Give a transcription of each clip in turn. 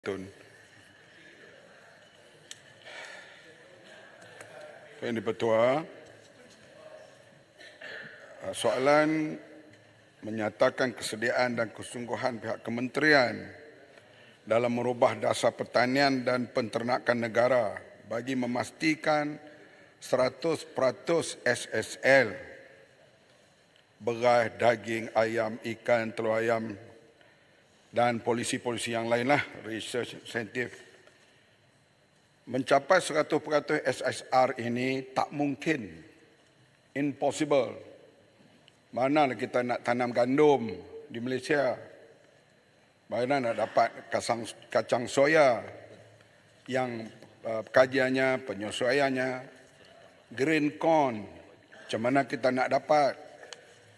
Tun. Tuan Yang di-Pertua, ah, soalan menyatakan kesediaan dan kesungguhan pihak kementerian dalam merubah dasar pertanian dan penternakan negara bagi memastikan 100% SSL berai daging ayam, ikan, telur ayam dan polisi-polisi yang lainlah research incentive mencapai 100% SSR ini tak mungkin impossible mana kita nak tanam gandum di Malaysia mana nak dapat kacang, kacang soya yang uh, kajiannya penyesuaiannya green corn macam mana kita nak dapat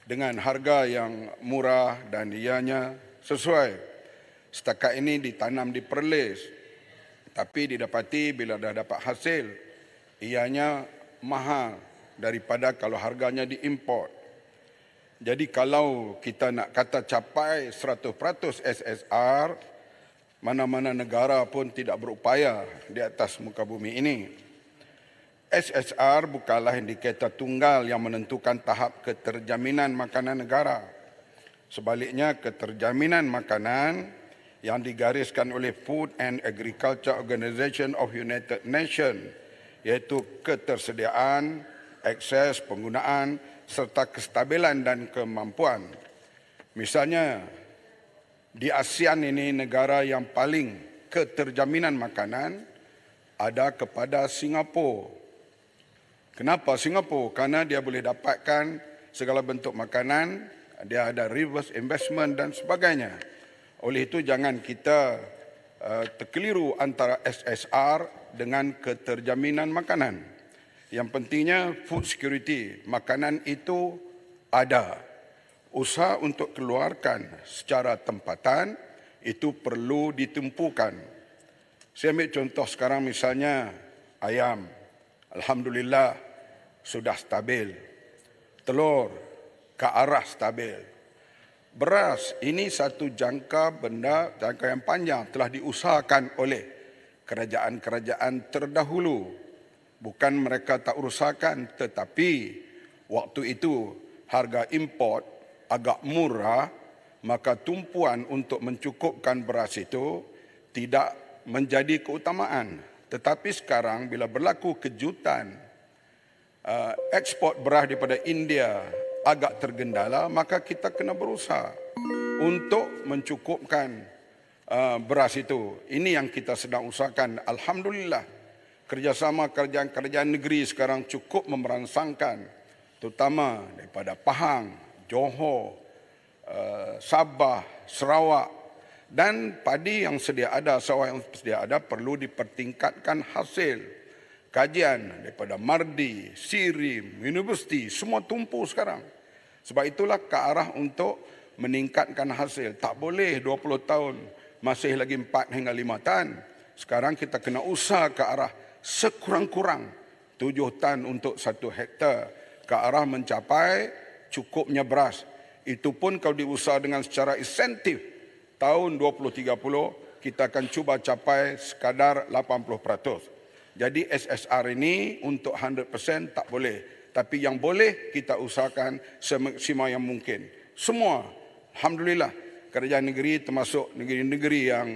dengan harga yang murah dan ianya sesuai. Setakat ini ditanam di Perlis. Tapi didapati bila dah dapat hasil, ianya mahal daripada kalau harganya diimport. Jadi kalau kita nak kata capai 100% SSR, mana-mana negara pun tidak berupaya di atas muka bumi ini. SSR bukanlah indikator tunggal yang menentukan tahap keterjaminan makanan negara. Sebaliknya, keterjaminan makanan yang digariskan oleh Food and Agriculture Organization of United Nations iaitu ketersediaan, akses, penggunaan serta kestabilan dan kemampuan. Misalnya, di ASEAN ini negara yang paling keterjaminan makanan ada kepada Singapura. Kenapa Singapura? Karena dia boleh dapatkan segala bentuk makanan dia ada reverse investment dan sebagainya. Oleh itu jangan kita uh, terkeliru antara SSR dengan keterjaminan makanan. Yang pentingnya food security, makanan itu ada. Usaha untuk keluarkan secara tempatan itu perlu ditempukan. Saya ambil contoh sekarang misalnya ayam. Alhamdulillah sudah stabil. Telur ke arah stabil. Beras ini satu jangka benda jangka yang panjang telah diusahakan oleh kerajaan-kerajaan terdahulu. Bukan mereka tak usahakan tetapi waktu itu harga import agak murah maka tumpuan untuk mencukupkan beras itu tidak menjadi keutamaan. Tetapi sekarang bila berlaku kejutan eh, ekspor beras daripada India agak tergendala maka kita kena berusaha untuk mencukupkan uh, beras itu. Ini yang kita sedang usahakan. Alhamdulillah kerjasama kerajaan-kerajaan negeri sekarang cukup memerangsangkan terutama daripada Pahang, Johor, uh, Sabah, Sarawak dan padi yang sedia ada, sawah yang sedia ada perlu dipertingkatkan hasil kajian daripada Mardi, Sirim, Universiti, semua tumpu sekarang. Sebab itulah ke arah untuk meningkatkan hasil. Tak boleh 20 tahun, masih lagi 4 hingga 5 tahun. Sekarang kita kena usah ke arah sekurang-kurang 7 tahun untuk 1 hektar. Ke arah mencapai cukupnya beras. Itu pun kalau diusah dengan secara insentif tahun 2030 kita akan cuba capai sekadar 80%. Jadi SSR ini untuk 100% tak boleh. Tapi yang boleh kita usahakan semaksimal yang mungkin. Semua, Alhamdulillah, kerajaan negeri termasuk negeri-negeri yang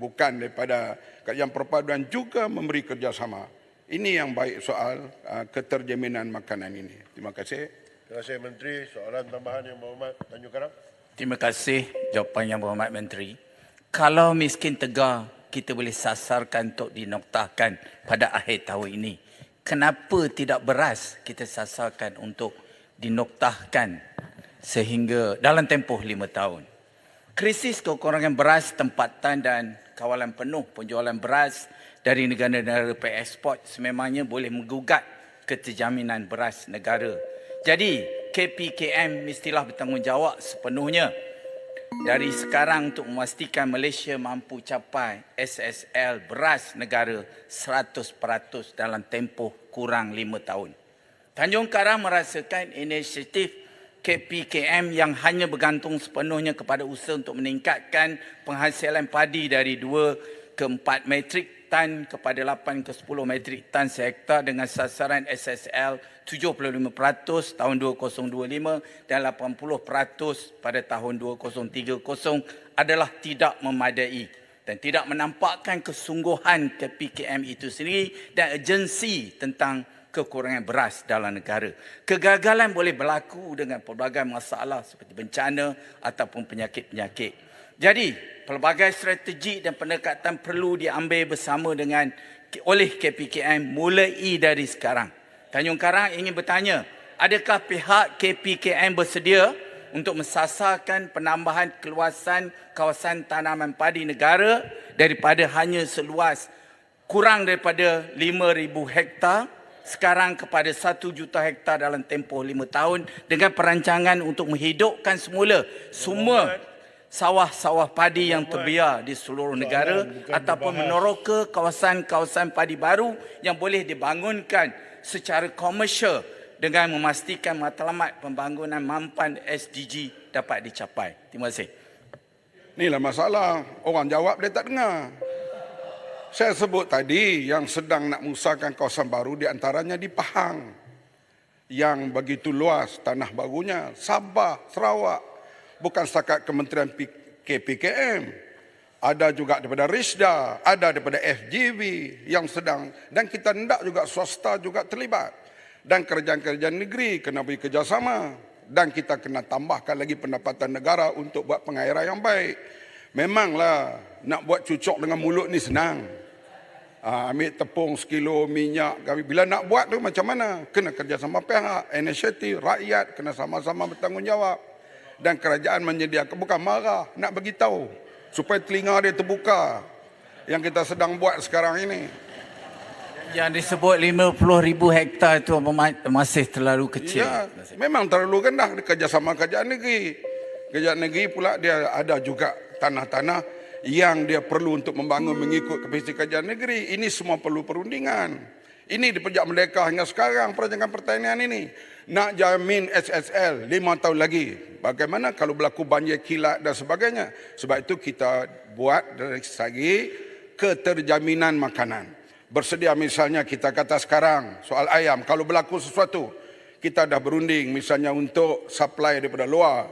bukan daripada kerajaan perpaduan juga memberi kerjasama. Ini yang baik soal ah, keterjaminan makanan ini. Terima kasih. Terima kasih Menteri. Soalan tambahan yang berhormat Tanjung Karang. Terima kasih jawapan yang berhormat Menteri. Kalau miskin tegar kita boleh sasarkan untuk dinoktahkan pada akhir tahun ini. Kenapa tidak beras kita sasarkan untuk dinoktahkan sehingga dalam tempoh lima tahun. Krisis kekurangan beras tempatan dan kawalan penuh penjualan beras dari negara-negara pengeksport sememangnya boleh menggugat keterjaminan beras negara. Jadi KPKM mestilah bertanggungjawab sepenuhnya dari sekarang untuk memastikan Malaysia mampu capai SSL beras negara 100% dalam tempoh kurang 5 tahun. Tanjung Karang merasakan inisiatif KPKM yang hanya bergantung sepenuhnya kepada usaha untuk meningkatkan penghasilan padi dari keempat metrik tan kepada 8 ke 10 metrik tan sehektar dengan sasaran SSL 75% tahun 2025 dan 80% pada tahun 2030 adalah tidak memadai dan tidak menampakkan kesungguhan ke PKM itu sendiri dan agensi tentang kekurangan beras dalam negara. Kegagalan boleh berlaku dengan pelbagai masalah seperti bencana ataupun penyakit-penyakit. Jadi, pelbagai strategi dan pendekatan perlu diambil bersama dengan oleh KPKM mulai e dari sekarang. Tanjung Karang ingin bertanya, adakah pihak KPKM bersedia untuk mensasarkan penambahan keluasan kawasan tanaman padi negara daripada hanya seluas kurang daripada 5,000 hektar sekarang kepada 1 juta hektar dalam tempoh 5 tahun dengan perancangan untuk menghidupkan semula semua sawah-sawah padi yang terbiar di seluruh negara ataupun meneroka kawasan-kawasan padi baru yang boleh dibangunkan secara komersial dengan memastikan matlamat pembangunan mampan SDG dapat dicapai. Terima kasih. Inilah masalah. Orang jawab dia tak dengar. Saya sebut tadi yang sedang nak mengusahakan kawasan baru di antaranya di Pahang. Yang begitu luas tanah barunya. Sabah, Sarawak, bukan setakat Kementerian KPKM. Ada juga daripada RISDA, ada daripada FGV yang sedang dan kita hendak juga swasta juga terlibat. Dan kerajaan-kerajaan negeri kena beri kerjasama dan kita kena tambahkan lagi pendapatan negara untuk buat pengairan yang baik. Memanglah nak buat cucuk dengan mulut ni senang. Ha, ambil tepung sekilo minyak kami bila nak buat tu macam mana kena kerjasama pihak inisiatif rakyat kena sama-sama bertanggungjawab dan kerajaan menyediakan bukan marah nak bagi tahu supaya telinga dia terbuka yang kita sedang buat sekarang ini yang disebut 50,000 hektar itu masih terlalu kecil. Ya, memang terlalu rendah kerjasama kerajaan negeri. Kerajaan negeri pula dia ada juga tanah-tanah yang dia perlu untuk membangun mengikut kebisikan kerajaan negeri. Ini semua perlu perundingan. Ini di Pejak Merdeka hingga sekarang perancangan pertanian ini. Nak jamin SSL lima tahun lagi. Bagaimana kalau berlaku banjir kilat dan sebagainya. Sebab itu kita buat dari segi keterjaminan makanan. Bersedia misalnya kita kata sekarang soal ayam. Kalau berlaku sesuatu kita dah berunding misalnya untuk supply daripada luar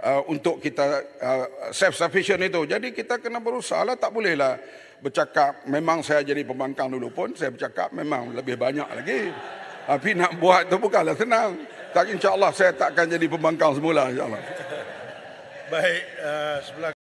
Uh, untuk kita uh, self sufficient itu. Jadi kita kena berusaha lah tak bolehlah bercakap memang saya jadi pembangkang dulu pun saya bercakap memang lebih banyak lagi. Ah, tapi nak buat itu bukanlah senang. Tak insya-Allah saya tak akan jadi pembangkang semula insya-Allah. Baik uh, sebelah